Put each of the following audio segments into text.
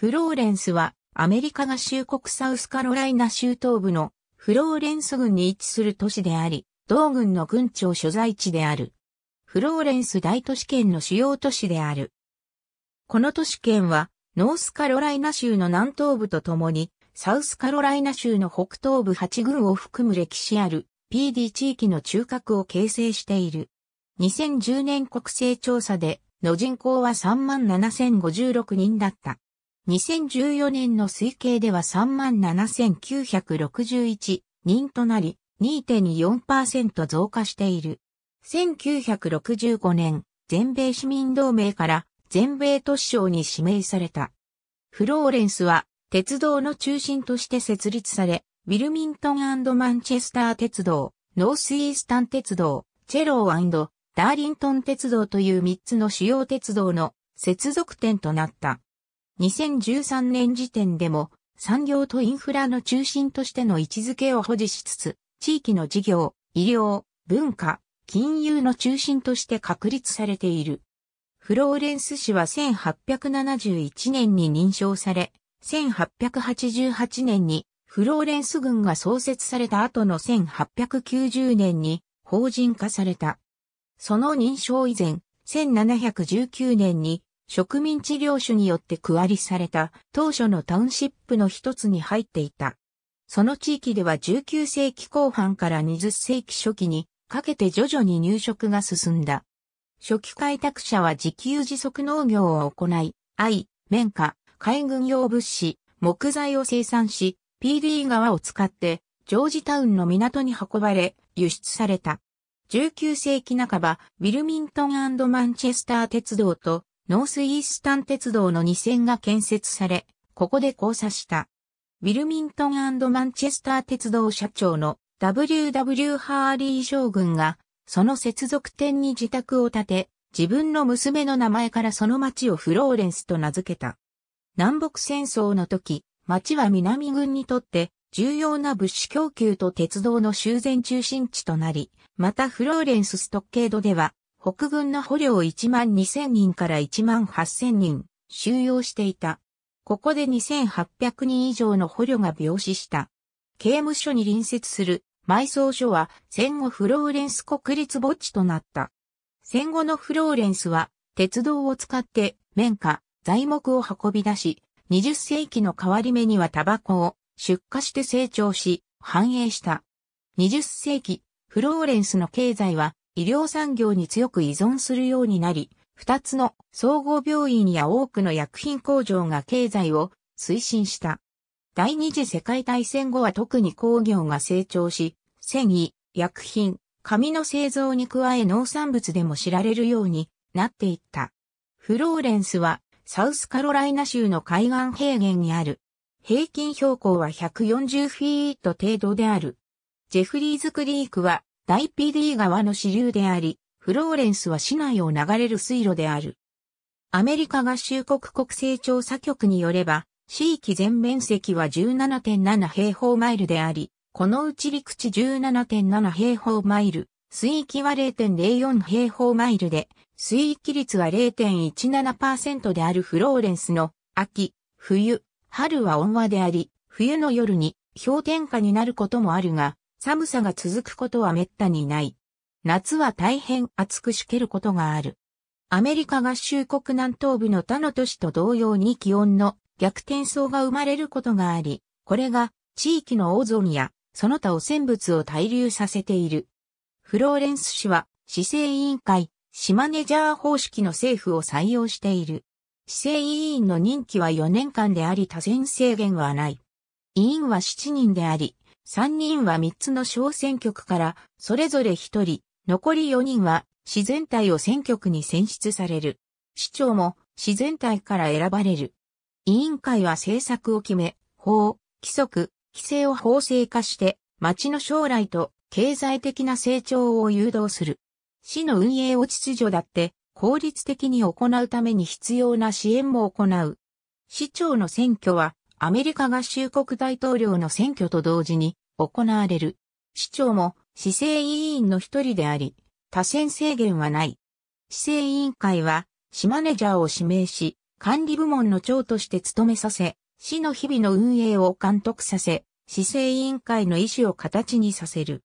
フローレンスはアメリカ合衆国サウスカロライナ州東部のフローレンス郡に位置する都市であり、同郡の郡庁所在地である。フローレンス大都市圏の主要都市である。この都市圏はノースカロライナ州の南東部とともにサウスカロライナ州の北東部8郡を含む歴史ある PD 地域の中核を形成している。2010年国勢調査での人口は37,056人だった。2014年の推計では37,961人となり、2.4%増加している。1965年、全米市民同盟から全米都市省に指名された。フローレンスは鉄道の中心として設立され、ウィルミントンマンチェスター鉄道、ノースイースタン鉄道、チェローダーリントン鉄道という3つの主要鉄道の接続点となった。2013年時点でも産業とインフラの中心としての位置づけを保持しつつ、地域の事業、医療、文化、金融の中心として確立されている。フローレンス市は1871年に認証され、1888年にフローレンス軍が創設された後の1890年に法人化された。その認証以前、1719年に植民地領主によって区割りされた当初のタウンシップの一つに入っていた。その地域では19世紀後半から20世紀初期にかけて徐々に入植が進んだ。初期開拓者は自給自足農業を行い、藍、綿花、海軍用物資、木材を生産し、PD 川を使ってジョージタウンの港に運ばれ、輸出された。19世紀半ば、ウィルミントンマンチェスター鉄道とノースイースタン鉄道の2線が建設され、ここで交差した。ウィルミントンマンチェスター鉄道社長の WW ハーリー将軍が、その接続点に自宅を建て、自分の娘の名前からその町をフローレンスと名付けた。南北戦争の時、町は南軍にとって重要な物資供給と鉄道の修繕中心地となり、またフローレンスストッケードでは国軍の捕虜を1万2000人から1万8000人収容していた。ここで2800人以上の捕虜が病死した。刑務所に隣接する埋葬所は戦後フローレンス国立墓地となった。戦後のフローレンスは鉄道を使って綿花、材木を運び出し、20世紀の変わり目にはタバコを出荷して成長し、繁栄した。20世紀、フローレンスの経済は医療産業に強く依存するようになり、二つの総合病院や多くの薬品工場が経済を推進した。第二次世界大戦後は特に工業が成長し、繊維、薬品、紙の製造に加え農産物でも知られるようになっていった。フローレンスはサウスカロライナ州の海岸平原にある。平均標高は140フィート程度である。ジェフリーズクリークは大 PD 川の支流であり、フローレンスは市内を流れる水路である。アメリカ合衆国国勢調査局によれば、地域全面積は17.7平方マイルであり、このうち陸地17.7平方マイル、水域は0.04平方マイルで、水域率は0.17%であるフローレンスの秋、冬、春は温和であり、冬の夜に氷点下になることもあるが、寒さが続くことは滅多にない。夏は大変暑くしけることがある。アメリカ合衆国南東部の他の都市と同様に気温の逆転層が生まれることがあり、これが地域のオゾンやその他汚染物を滞留させている。フローレンス市は市政委員会、市マネジャー方式の政府を採用している。市政委員の任期は4年間であり多選制限はない。委員は7人であり、三人は三つの小選挙区からそれぞれ一人、残り四人は市全体を選挙区に選出される。市長も市全体から選ばれる。委員会は政策を決め、法、規則、規制を法制化して町の将来と経済的な成長を誘導する。市の運営を秩序だって効率的に行うために必要な支援も行う。市長の選挙はアメリカ合衆国大統領の選挙と同時に行われる。市長も市政委員の一人であり、多選制限はない。市政委員会は、市マネジャーを指名し、管理部門の長として務めさせ、市の日々の運営を監督させ、市政委員会の意思を形にさせる。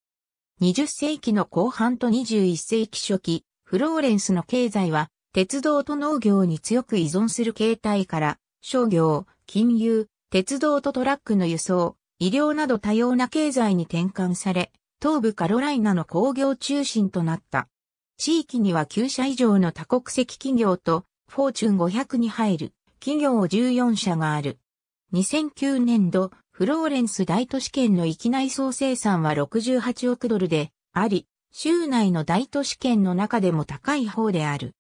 20世紀の後半と21世紀初期、フローレンスの経済は、鉄道と農業に強く依存する形態から、商業、金融、鉄道とトラックの輸送、医療など多様な経済に転換され、東部カロライナの工業中心となった。地域には9社以上の多国籍企業と、フォーチュン500に入る企業14社がある。2009年度、フローレンス大都市圏の域内総生産は68億ドルであり、州内の大都市圏の中でも高い方である。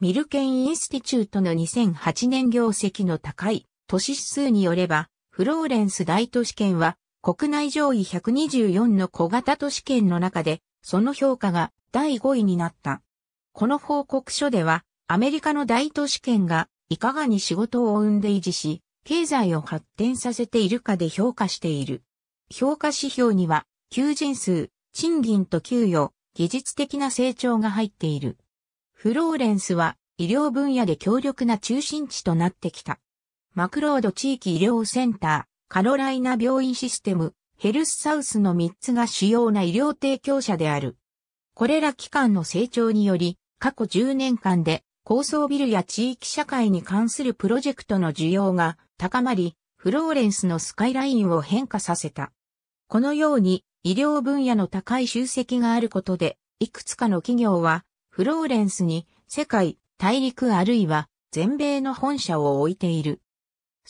ミルケンインスティチュートの2008年業績の高い都市指数によれば、フローレンス大都市圏は国内上位124の小型都市圏の中で、その評価が第5位になった。この報告書では、アメリカの大都市圏がいかがに仕事を生んで維持し、経済を発展させているかで評価している。評価指標には、求人数、賃金と給与、技術的な成長が入っている。フローレンスは医療分野で強力な中心地となってきた。マクロード地域医療センター、カロライナ病院システム、ヘルスサウスの3つが主要な医療提供者である。これら機関の成長により、過去10年間で高層ビルや地域社会に関するプロジェクトの需要が高まり、フローレンスのスカイラインを変化させた。このように医療分野の高い集積があることで、いくつかの企業はフローレンスに世界、大陸あるいは全米の本社を置いている。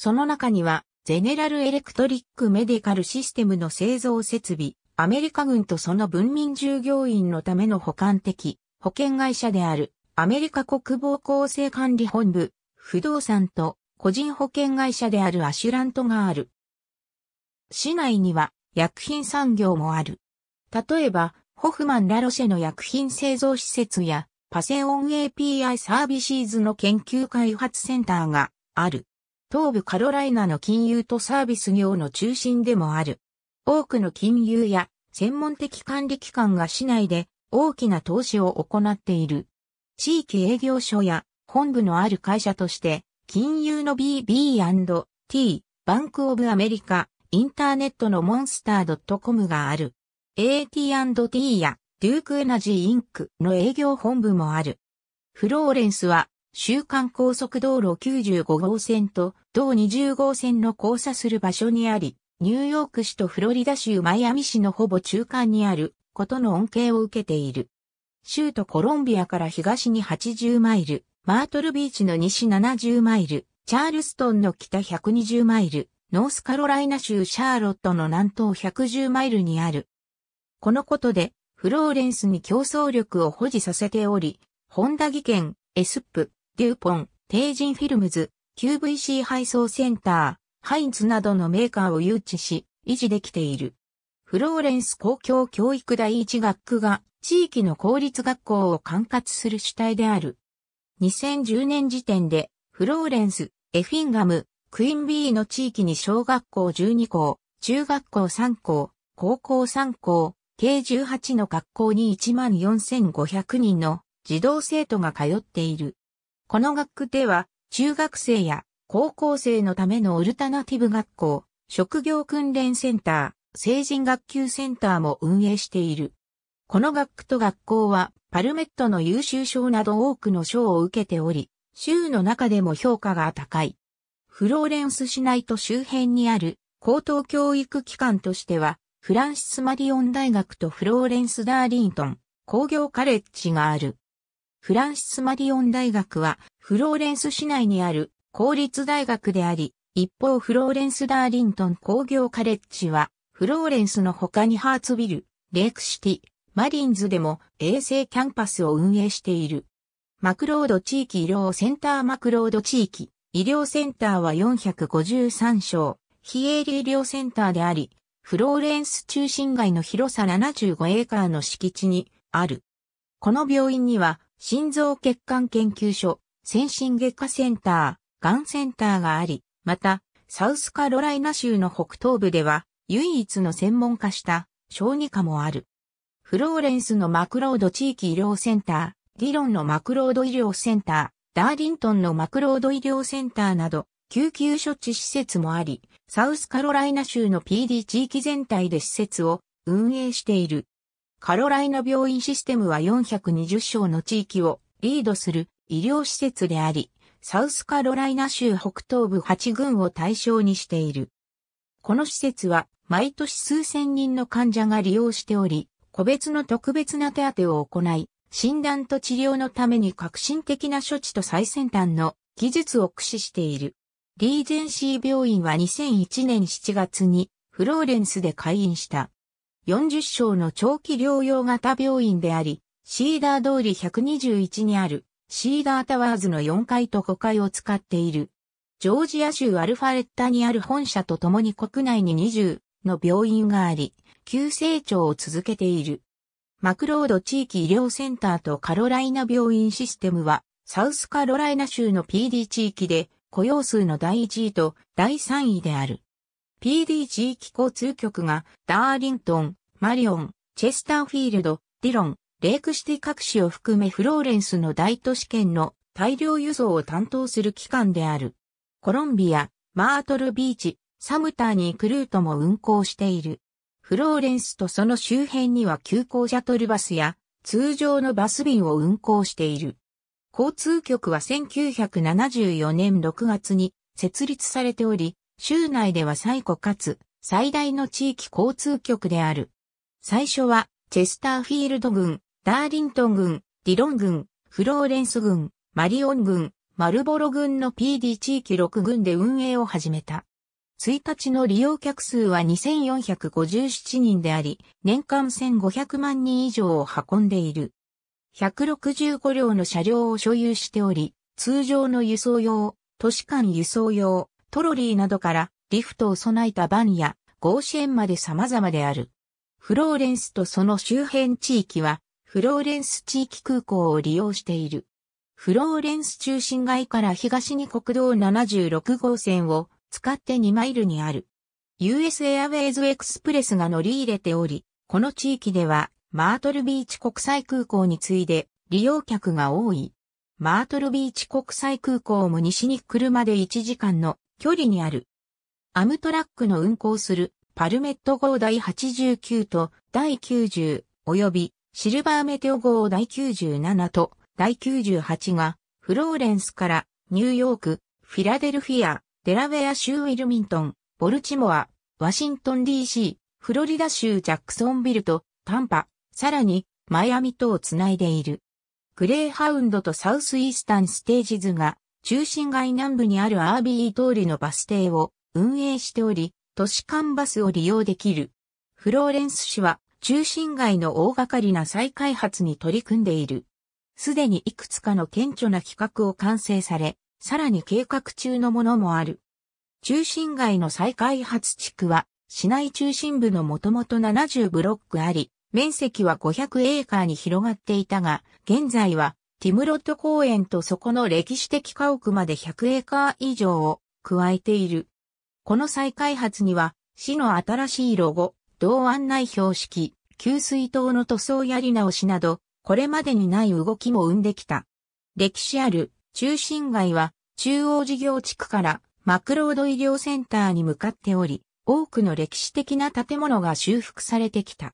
その中には、ゼネラルエレクトリックメディカルシステムの製造設備、アメリカ軍とその文民従業員のための保管的、保険会社である、アメリカ国防構成管理本部、不動産と、個人保険会社であるアシュラントがある。市内には、薬品産業もある。例えば、ホフマン・ラロシェの薬品製造施設や、パセオン API サービシーズの研究開発センターがある。東部カロライナの金融とサービス業の中心でもある。多くの金融や専門的管理機関が市内で大きな投資を行っている。地域営業所や本部のある会社として、金融の BB&T、バンクオブアメリカ、インターネットのモンスター .com がある。AT&T やデュークエナジーインクの営業本部もある。フローレンスは週間高速道路95号線と同20号線の交差する場所にあり、ニューヨーク市とフロリダ州マイアミ市のほぼ中間にあることの恩恵を受けている。州都コロンビアから東に80マイル、マートルビーチの西70マイル、チャールストンの北120マイル、ノースカロライナ州シャーロットの南東110マイルにある。このことで、フローレンスに競争力を保持させており、ホンダ技研、エスップ、デューポン、帝人フィルムズ、QVC 配送センター、ハインツなどのメーカーを誘致し、維持できている。フローレンス公共教育第一学区が地域の公立学校を管轄する主体である。2010年時点で、フローレンス、エフィンガム、クインビーの地域に小学校12校、中学校3校、高校3校、計18の学校に14,500人の児童生徒が通っている。この学区では、中学生や高校生のためのオルタナティブ学校、職業訓練センター、成人学級センターも運営している。この学区と学校は、パルメットの優秀賞など多くの賞を受けており、州の中でも評価が高い。フローレンス市内と周辺にある高等教育機関としては、フランシス・マリオン大学とフローレンス・ダーリントン工業カレッジがある。フランシス・マリオン大学は、フローレンス市内にある公立大学であり、一方フローレンス・ダーリントン工業カレッジは、フローレンスの他にハーツビル、レイクシティ、マリンズでも衛星キャンパスを運営している。マクロード地域医療センターマクロード地域医療センターは453床、非営利医療センターであり、フローレンス中心街の広さ75エーカーの敷地にある。この病院には心臓血管研究所、先進外科センター、がんセンターがあり、また、サウスカロライナ州の北東部では、唯一の専門化した小児科もある。フローレンスのマクロード地域医療センター、ディロンのマクロード医療センター、ダーリントンのマクロード医療センターなど、救急処置施設もあり、サウスカロライナ州の PD 地域全体で施設を運営している。カロライナ病院システムは420床の地域をリードする医療施設であり、サウスカロライナ州北東部8郡を対象にしている。この施設は毎年数千人の患者が利用しており、個別の特別な手当を行い、診断と治療のために革新的な処置と最先端の技術を駆使している。リーゼンシー病院は2001年7月にフローレンスで開院した。40床の長期療養型病院であり、シーダー通り121にあるシーダータワーズの4階と5階を使っている。ジョージア州アルファレッタにある本社とともに国内に20の病院があり、急成長を続けている。マクロード地域医療センターとカロライナ病院システムは、サウスカロライナ州の PD 地域で雇用数の第1位と第3位である。PDG 機構通局がダーリントン、マリオン、チェスターフィールド、ディロン、レイクシティ各市を含めフローレンスの大都市圏の大量輸送を担当する機関である。コロンビア、マートルビーチ、サムターニークルートも運行している。フローレンスとその周辺には急行シャトルバスや通常のバス便を運行している。交通局は1974年6月に設立されており、州内では最古かつ最大の地域交通局である。最初は、チェスターフィールド軍、ダーリントン軍、ディロン軍、フローレンス軍、マリオン軍、マルボロ軍の PD 地域6軍で運営を始めた。1日の利用客数は2457人であり、年間1500万人以上を運んでいる。165両の車両を所有しており、通常の輸送用、都市間輸送用、トロリーなどからリフトを備えたバンやゴーシェンまで様々である。フローレンスとその周辺地域はフローレンス地域空港を利用している。フローレンス中心街から東に国道76号線を使って2マイルにある。US Airways エクスプレスが乗り入れており、この地域ではマートルビーチ国際空港に次いで利用客が多い。マートルビーチ国際空港も西に車で1時間の距離にある。アムトラックの運行するパルメット号第89と第90及びシルバーメテオ号第97と第98がフローレンスからニューヨーク、フィラデルフィア、デラウェア州ウィルミントン、ボルチモア、ワシントン DC、フロリダ州ジャクソンビルとタンパ、さらにマイアミとをつないでいる。グレーハウンドとサウスイースタンステージズが中心街南部にあるアービー通りのバス停を運営しており、都市間バスを利用できる。フローレンス市は中心街の大掛かりな再開発に取り組んでいる。すでにいくつかの顕著な企画を完成され、さらに計画中のものもある。中心街の再開発地区は、市内中心部のもともと70ブロックあり、面積は500エーカーに広がっていたが、現在はティムロット公園とそこの歴史的家屋まで100エーカー以上を加えている。この再開発には、市の新しいロゴ、道案内標識、給水塔の塗装やり直しなど、これまでにない動きも生んできた。歴史ある中心街は中央事業地区からマクロード医療センターに向かっており、多くの歴史的な建物が修復されてきた。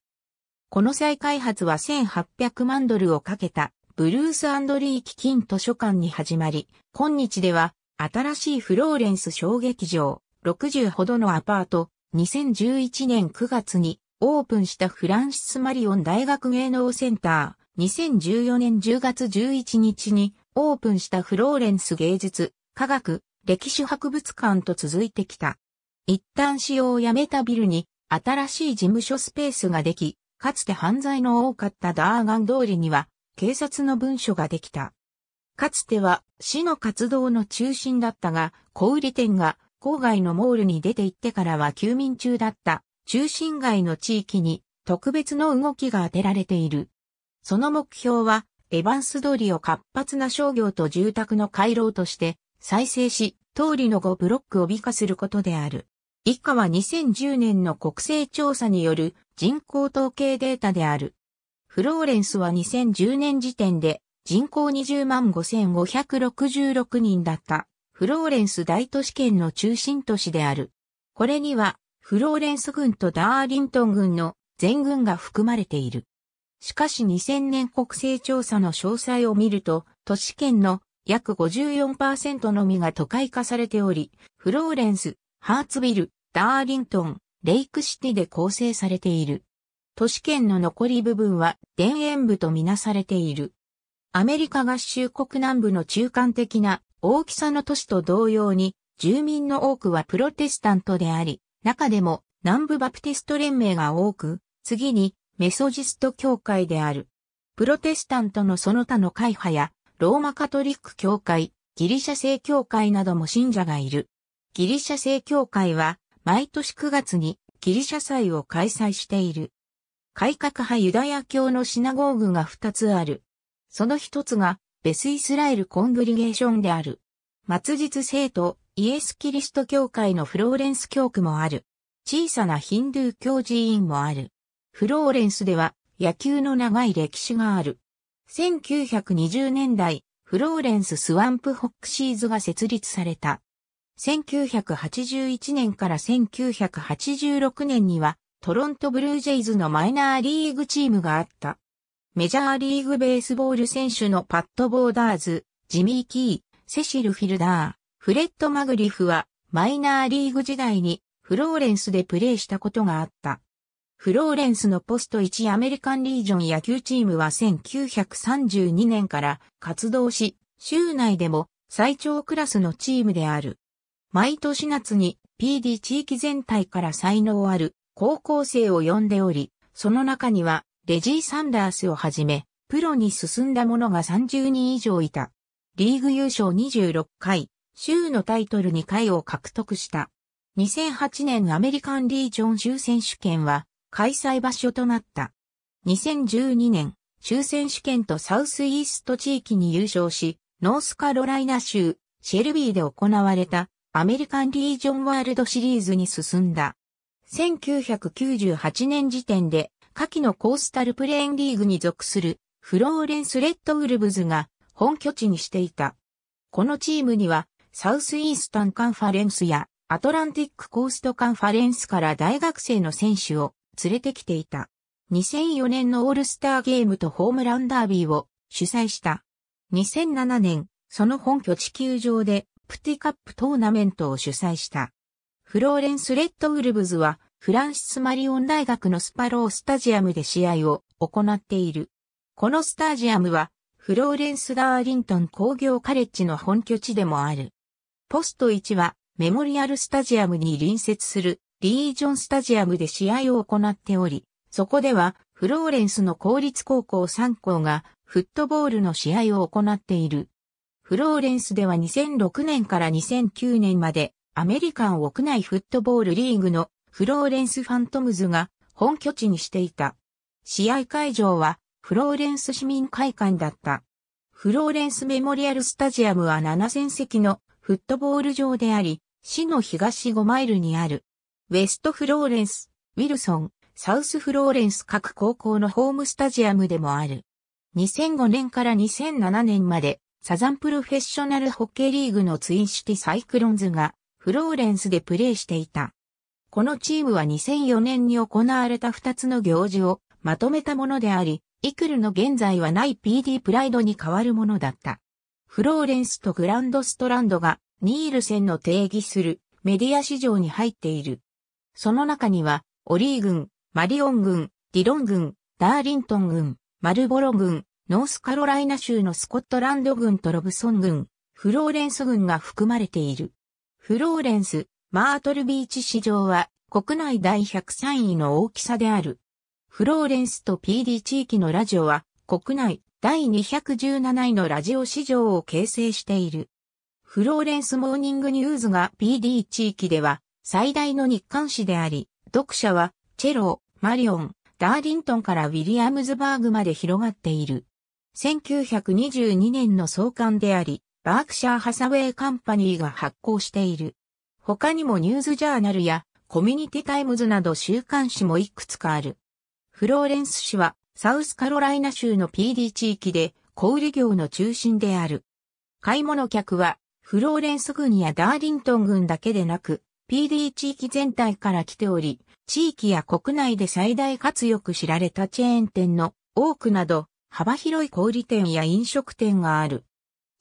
この再開発は1800万ドルをかけたブルース・アンドリー・基金図書館に始まり、今日では、新しいフローレンス小劇場、60ほどのアパート、2011年9月にオープンしたフランシス・マリオン大学芸能センター、2014年10月11日にオープンしたフローレンス芸術、科学、歴史博物館と続いてきた。一旦使用をやめたビルに新しい事務所スペースができ、かつて犯罪の多かったダーガン通りには警察の文書ができた。かつては市の活動の中心だったが、小売店が郊外のモールに出て行ってからは休眠中だった中心街の地域に特別の動きが当てられている。その目標は、エヴァンス通りを活発な商業と住宅の回廊として再生し、通りの5ブロックを美化することである。以下は2010年の国勢調査による人口統計データである。フローレンスは2010年時点で人口20万5566人だったフローレンス大都市圏の中心都市である。これにはフローレンス軍とダーリントン軍の全軍が含まれている。しかし2000年国勢調査の詳細を見ると、都市圏の約54%のみが都会化されており、フローレンス、ハーツビル、ダーリントン、レイクシティで構成されている。都市圏の残り部分は田園部とみなされている。アメリカ合衆国南部の中間的な大きさの都市と同様に、住民の多くはプロテスタントであり、中でも南部バプテスト連盟が多く、次にメソジスト教会である。プロテスタントのその他の会派や、ローマカトリック教会、ギリシャ正教会なども信者がいる。ギリシャ正教会は、毎年9月にギリシャ祭を開催している。改革派ユダヤ教のシナゴーグが2つある。その一つが、ベスイスラエルコングリゲーションである。末日聖徒、イエス・キリスト教会のフローレンス教区もある。小さなヒンドゥー教寺院もある。フローレンスでは野球の長い歴史がある。1920年代、フローレンス・スワンプ・ホックシーズが設立された。1981年から1986年にはトロントブルージェイズのマイナーリーグチームがあった。メジャーリーグベースボール選手のパット・ボーダーズ、ジミー・キー、セシル・フィルダー、フレッド・マグリフはマイナーリーグ時代にフローレンスでプレーしたことがあった。フローレンスのポスト1アメリカンリージョン野球チームは1932年から活動し、州内でも最長クラスのチームである。毎年夏に PD 地域全体から才能ある高校生を呼んでおり、その中には、レジー・サンダースをはじめ、プロに進んだ者が30人以上いた。リーグ優勝26回、州のタイトル2回を獲得した。2008年アメリカンリージョン州選手権は開催場所となった。2012年、州選手権とサウスイースト地域に優勝し、ノースカロライナ州、シェルビーで行われたアメリカンリージョンワールドシリーズに進んだ。1998年時点で、下記のコースタルプレーンリーグに属するフローレンス・レッドウルブズが本拠地にしていた。このチームにはサウスイースタンカンファレンスやアトランティックコーストカンファレンスから大学生の選手を連れてきていた。2004年のオールスターゲームとホームランダービーを主催した。2007年、その本拠地球場でプティカップトーナメントを主催した。フローレンス・レッドウルブズは、フランシス・マリオン大学のスパロースタジアムで試合を行っている。このスタジアムは、フローレンス・ダーリントン工業カレッジの本拠地でもある。ポスト1は、メモリアルスタジアムに隣接するリージョンスタジアムで試合を行っており、そこでは、フローレンスの公立高校3校が、フットボールの試合を行っている。フローレンスでは2006年から2009年まで、アメリカン屋内フットボールリーグのフローレンス・ファントムズが本拠地にしていた。試合会場はフローレンス市民会館だった。フローレンスメモリアルスタジアムは7000席のフットボール場であり、市の東5マイルにある。ウェストフローレンス、ウィルソン、サウスフローレンス各高校のホームスタジアムでもある。2005年から2007年までサザンプロフェッショナルホッケーリーグのツインシティサイクロンズがフローレンスでプレーしていた。このチームは2004年に行われた2つの行事をまとめたものであり、イクルの現在はない PD プライドに変わるものだった。フローレンスとグランドストランドがニールセンの定義するメディア市場に入っている。その中には、オリー軍、マリオン軍、ディロン軍、ダーリントン軍、マルボロ軍、ノースカロライナ州のスコットランド軍とロブソン軍、フローレンス軍が含まれている。フローレンス、マートルビーチ市場は国内第103位の大きさである。フローレンスと PD 地域のラジオは国内第217位のラジオ市場を形成している。フローレンスモーニングニューズが PD 地域では最大の日刊誌であり、読者はチェロ、マリオン、ダーリントンからウィリアムズバーグまで広がっている。1922年の創刊であり、バークシャー・ハサウェイ・カンパニーが発行している。他にもニュースジャーナルやコミュニティタイムズなど週刊誌もいくつかある。フローレンス市はサウスカロライナ州の PD 地域で小売業の中心である。買い物客はフローレンス郡やダーリントン郡だけでなく PD 地域全体から来ており、地域や国内で最大かつよく知られたチェーン店の多くなど幅広い小売店や飲食店がある。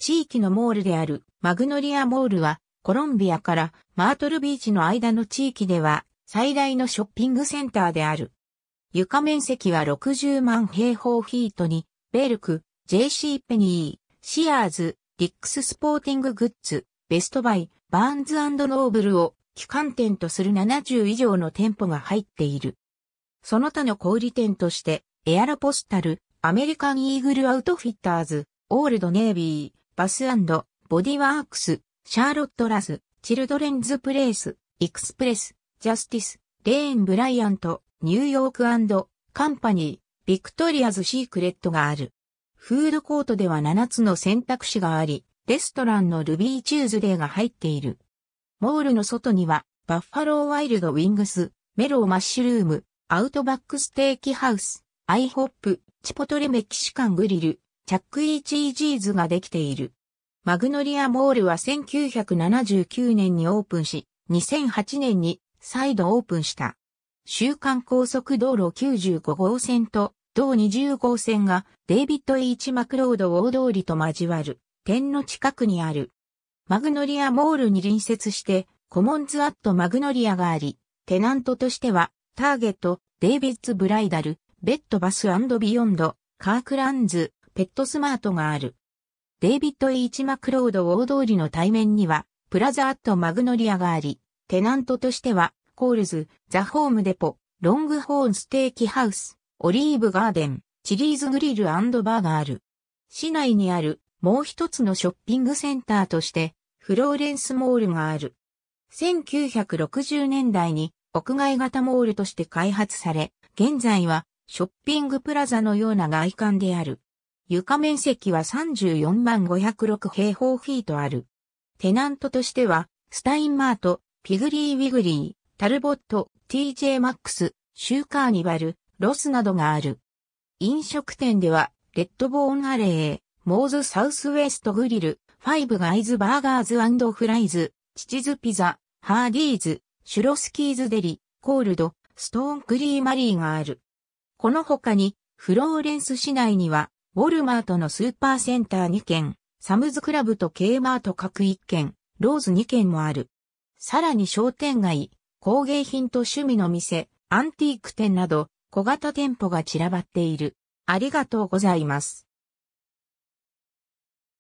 地域のモールであるマグノリアモールはコロンビアからマートルビーチの間の地域では最大のショッピングセンターである。床面積は60万平方フィートに、ベルク、JC ペニー、シアーズ、リックススポーティンググッズ、ベストバイ、バーンズノーブルを機関店とする70以上の店舗が入っている。その他の小売店として、エアロポスタル、アメリカンイーグルアウトフィッターズ、オールドネイビー、バスボディワークス、シャーロットラス、チルドレンズプレイス、エクスプレス、ジャスティス、レーン・ブライアント、ニューヨークカンパニー、ビクトリアズ・シークレットがある。フードコートでは7つの選択肢があり、レストランのルビー・チューズデーが入っている。モールの外には、バッファロー・ワイルド・ウィングス、メロー・マッシュルーム、アウトバック・ステーキハウス、アイホップ、チポトレ・メキシカン・グリル、チャックイーチージーズができている。マグノリアモールは1979年にオープンし、2008年に再度オープンした。週間高速道路95号線と同20号線がデイビッド・イーチ・マクロード大通りと交わる点の近くにある。マグノリアモールに隣接してコモンズ・アット・マグノリアがあり、テナントとしてはターゲット、デイビッツ・ブライダル、ベッド・バスビヨンド、カークランズ、ペットスマートがある。デイビッド・イーチ・マクロード大通りの対面には、プラザ・アット・マグノリアがあり、テナントとしては、コールズ、ザ・ホームデポ、ロングホーンステーキハウス、オリーブガーデン、チリーズグリルバーがある。市内にあるもう一つのショッピングセンターとしてフローレンスモールがある。1960年代に屋外型モールとして開発され、現在はショッピングプラザのような外観である。床面積は34万506平方フィートある。テナントとしては、スタインマート、ピグリー・ウィグリー、タルボット、TJ マックス、シューカーニバル、ロスなどがある。飲食店では、レッドボーンアレー、モーズサウスウェストグリル、ファイブガイズバーガーズフライズ、チチズピザ、ハーディーズ、シュロスキーズデリ、コールド、ストーンクリーマリーがある。この他に、フローレンス市内には、ウォルマートのスーパーセンター2軒、サムズクラブと K マート各1軒、ローズ2軒もある。さらに商店街、工芸品と趣味の店、アンティーク店など、小型店舗が散らばっている。ありがとうございます。